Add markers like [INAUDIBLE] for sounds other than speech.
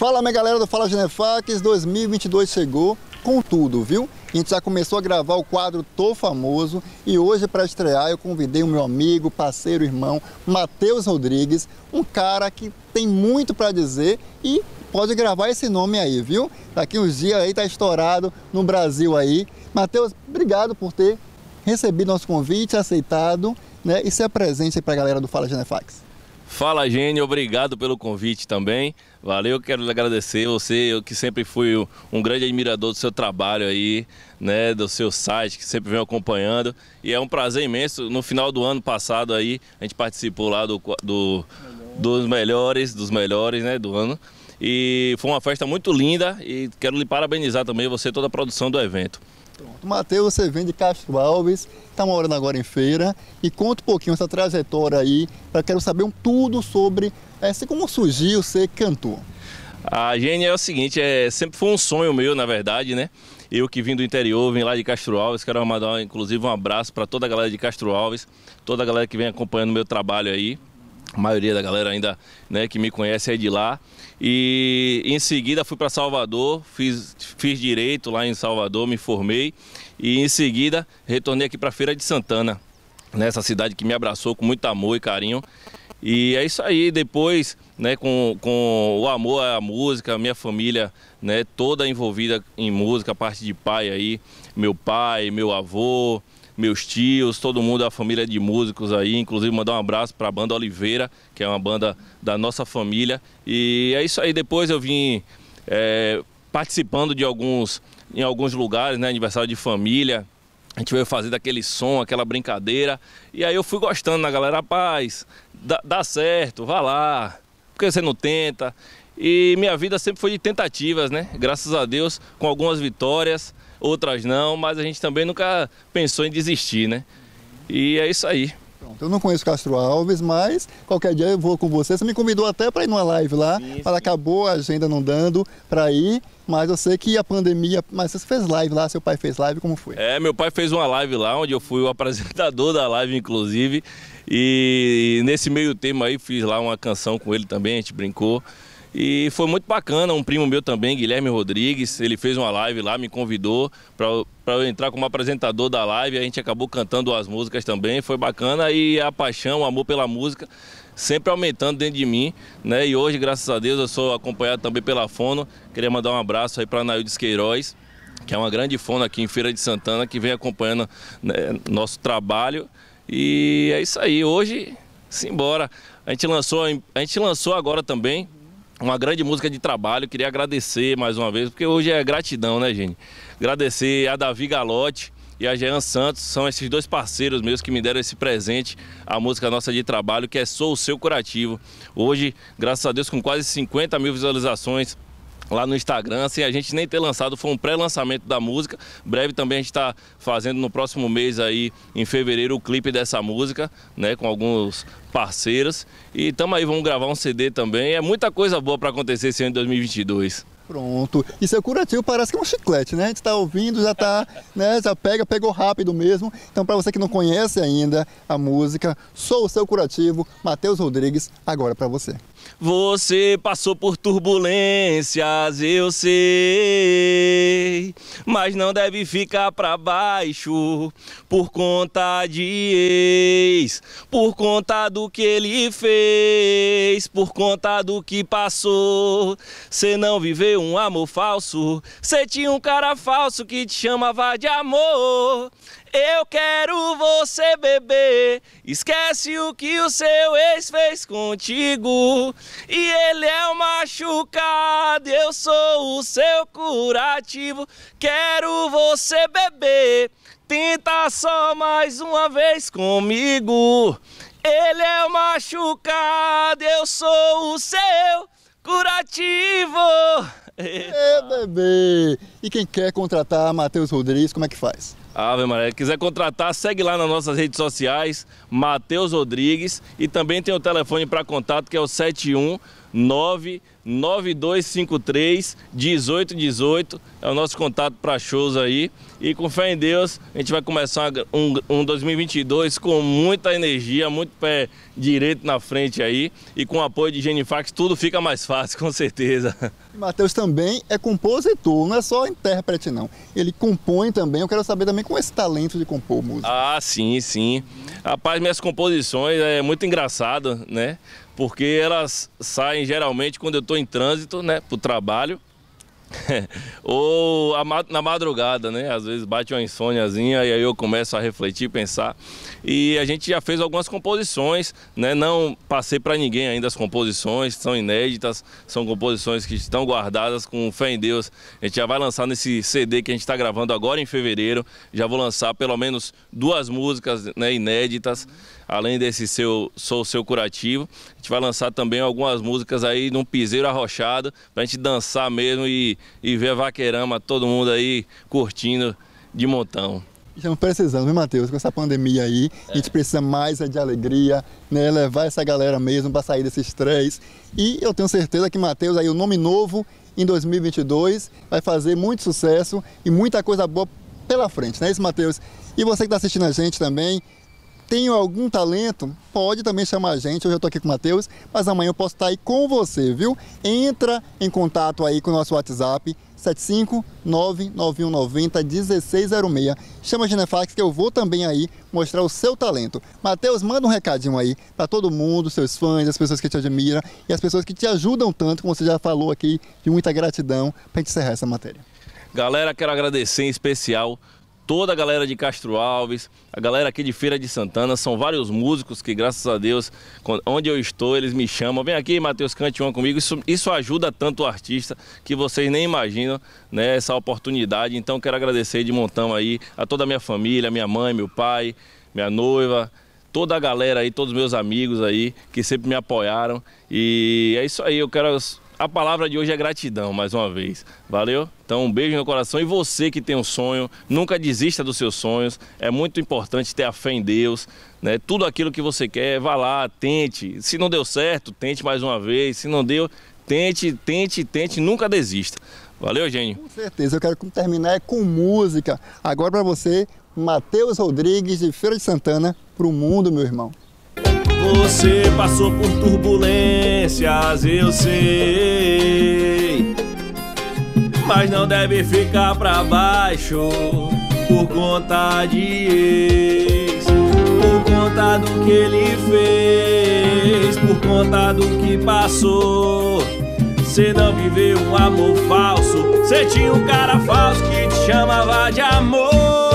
Fala minha galera do Fala Genefax, 2022 chegou com tudo, viu? A gente já começou a gravar o quadro Tô Famoso e hoje para estrear eu convidei o meu amigo, parceiro, irmão Matheus Rodrigues, um cara que tem muito para dizer e pode gravar esse nome aí, viu? Daqui uns dias aí tá estourado no Brasil aí. Matheus, obrigado por ter recebido nosso convite, aceitado, né? E se apresente para a galera do Fala Genefax. Fala, Gênio, obrigado pelo convite também. Valeu, quero lhe agradecer você, eu que sempre fui um grande admirador do seu trabalho aí, né, do seu site, que sempre vem acompanhando. E é um prazer imenso, no final do ano passado aí, a gente participou lá do, do dos melhores, dos melhores, né, do ano. E foi uma festa muito linda e quero lhe parabenizar também você toda a produção do evento. Pronto. Matheus, você vem de Castro Alves, está morando agora em feira e conta um pouquinho essa trajetória aí. Eu quero saber um tudo sobre é, assim como surgiu ser cantor. A Gênia é o seguinte, é, sempre foi um sonho meu, na verdade, né? Eu que vim do interior, vim lá de Castro Alves, quero mandar inclusive um abraço para toda a galera de Castro Alves, toda a galera que vem acompanhando o meu trabalho aí a maioria da galera ainda né, que me conhece é de lá. E em seguida fui para Salvador, fiz, fiz direito lá em Salvador, me formei. E em seguida retornei aqui para Feira de Santana, nessa cidade que me abraçou com muito amor e carinho. E é isso aí, depois, né, com, com o amor à música, minha família né, toda envolvida em música, parte de pai aí, meu pai, meu avô, meus tios, todo mundo, a família de músicos aí, inclusive mandar um abraço para a banda Oliveira, que é uma banda da nossa família. E é isso aí, depois eu vim é, participando de alguns, em alguns lugares, né, aniversário de família, a gente veio fazer daquele som, aquela brincadeira. E aí eu fui gostando na né, galera, rapaz, dá, dá certo, vá lá, porque você não tenta. E minha vida sempre foi de tentativas, né? Graças a Deus, com algumas vitórias, outras não, mas a gente também nunca pensou em desistir, né? E é isso aí. Pronto, eu não conheço Castro Alves, mas qualquer dia eu vou com você. Você me convidou até para ir numa live lá, sim, mas acabou a agenda não dando para ir. Mas eu sei que a pandemia. Mas você fez live lá, seu pai fez live, como foi? É, meu pai fez uma live lá, onde eu fui o [LAUGHS] apresentador da live, inclusive. E nesse meio tempo aí fiz lá uma canção com ele também, a gente brincou. E foi muito bacana, um primo meu também, Guilherme Rodrigues, ele fez uma live lá, me convidou para eu entrar como apresentador da live, a gente acabou cantando as músicas também, foi bacana e a paixão, o amor pela música sempre aumentando dentro de mim, né? E hoje, graças a Deus, eu sou acompanhado também pela Fono. Queria mandar um abraço aí para Naildes Queiroz, que é uma grande Fono aqui em Feira de Santana, que vem acompanhando né, nosso trabalho. E é isso aí, hoje, simbora. A gente lançou, a gente lançou agora também uma grande música de trabalho. Queria agradecer mais uma vez, porque hoje é gratidão, né, gente? Agradecer a Davi Galotti e a Jean Santos, são esses dois parceiros meus que me deram esse presente, a música nossa de trabalho, que é Sou o Seu Curativo. Hoje, graças a Deus, com quase 50 mil visualizações, lá no Instagram, sem a gente nem ter lançado, foi um pré-lançamento da música. Breve também a gente está fazendo no próximo mês aí, em fevereiro, o clipe dessa música, né, com alguns parceiros. E estamos aí, vamos gravar um CD também. É muita coisa boa para acontecer esse ano de 2022. Pronto. E seu curativo, parece que é um chiclete, né? A gente está ouvindo, já tá, [LAUGHS] né? Já pega, pegou rápido mesmo. Então, para você que não conhece ainda a música, sou o seu curativo, Matheus Rodrigues, agora para você. Você passou por turbulências, eu sei mas não deve ficar para baixo por conta de ex, por conta do que ele fez, por conta do que passou. Você não viveu um amor falso, você tinha um cara falso que te chamava de amor. Eu quero você beber. Esquece o que o seu ex fez contigo. E ele é o machucado, eu sou o seu curativo. Que quero você beber. Tenta só mais uma vez comigo. Ele é o machucado, eu sou o seu curativo. É, bebê. E quem quer contratar Matheus Rodrigues, como é que faz? Ave Maria, quiser contratar, segue lá nas nossas redes sociais, Matheus Rodrigues, e também tem o telefone para contato que é o 71 99253 1818. É o nosso contato para shows aí. E com fé em Deus, a gente vai começar um, um 2022 com muita energia, muito pé direito na frente aí. E com o apoio de Genifax, tudo fica mais fácil, [LAUGHS] com certeza. Matheus também é compositor, não é só intérprete, não. Ele compõe também. Eu quero saber também com é esse talento de compor música. Ah, sim, sim. Rapaz, minhas composições é muito engraçado, né? porque elas saem geralmente quando eu estou em trânsito, né, para o trabalho, [LAUGHS] ou na madrugada, né? Às vezes bate uma insôniazinha e aí eu começo a refletir, pensar. E a gente já fez algumas composições, né? Não passei para ninguém ainda as composições, são inéditas, são composições que estão guardadas com fé em Deus. A gente já vai lançar nesse CD que a gente está gravando agora em fevereiro. Já vou lançar pelo menos duas músicas né, inéditas. Uhum além desse seu Sou Seu Curativo, a gente vai lançar também algumas músicas aí num piseiro arrochado, pra gente dançar mesmo e, e ver a vaquerama, todo mundo aí curtindo de montão. Estamos precisando, viu, Matheus? Com essa pandemia aí, é. a gente precisa mais é de alegria, né? Levar essa galera mesmo para sair desses três. E eu tenho certeza que, Matheus, aí o nome novo em 2022 vai fazer muito sucesso e muita coisa boa pela frente, né? Isso, Matheus? E você que está assistindo a gente também, tenho algum talento, pode também chamar a gente. Hoje eu estou aqui com o Matheus, mas amanhã eu posso estar aí com você, viu? Entra em contato aí com o nosso WhatsApp 75991901606. Chama a Genefax que eu vou também aí mostrar o seu talento. Matheus, manda um recadinho aí para todo mundo, seus fãs, as pessoas que te admiram e as pessoas que te ajudam tanto, como você já falou aqui, de muita gratidão, para encerrar essa matéria. Galera, quero agradecer em especial toda a galera de Castro Alves, a galera aqui de Feira de Santana, são vários músicos que, graças a Deus, onde eu estou, eles me chamam. Vem aqui, Matheus, cante uma comigo. Isso, isso ajuda tanto o artista que vocês nem imaginam né, essa oportunidade. Então, quero agradecer de montão aí a toda a minha família, minha mãe, meu pai, minha noiva toda a galera aí, todos meus amigos aí que sempre me apoiaram. E é isso aí, eu quero a palavra de hoje é gratidão, mais uma vez. Valeu? Então, um beijo no coração. E você que tem um sonho, nunca desista dos seus sonhos. É muito importante ter a fé em Deus. Né? Tudo aquilo que você quer, vá lá, tente. Se não deu certo, tente mais uma vez. Se não deu, tente, tente, tente. Nunca desista. Valeu, gênio? Com certeza. Eu quero terminar é com música. Agora para você, Matheus Rodrigues, de Feira de Santana, para o mundo, meu irmão. Você passou por turbulências, eu sei. Mas não deve ficar pra baixo por conta de ex, por conta do que ele fez, por conta do que passou. Você não viveu um amor falso, você tinha um cara falso que te chamava de amor.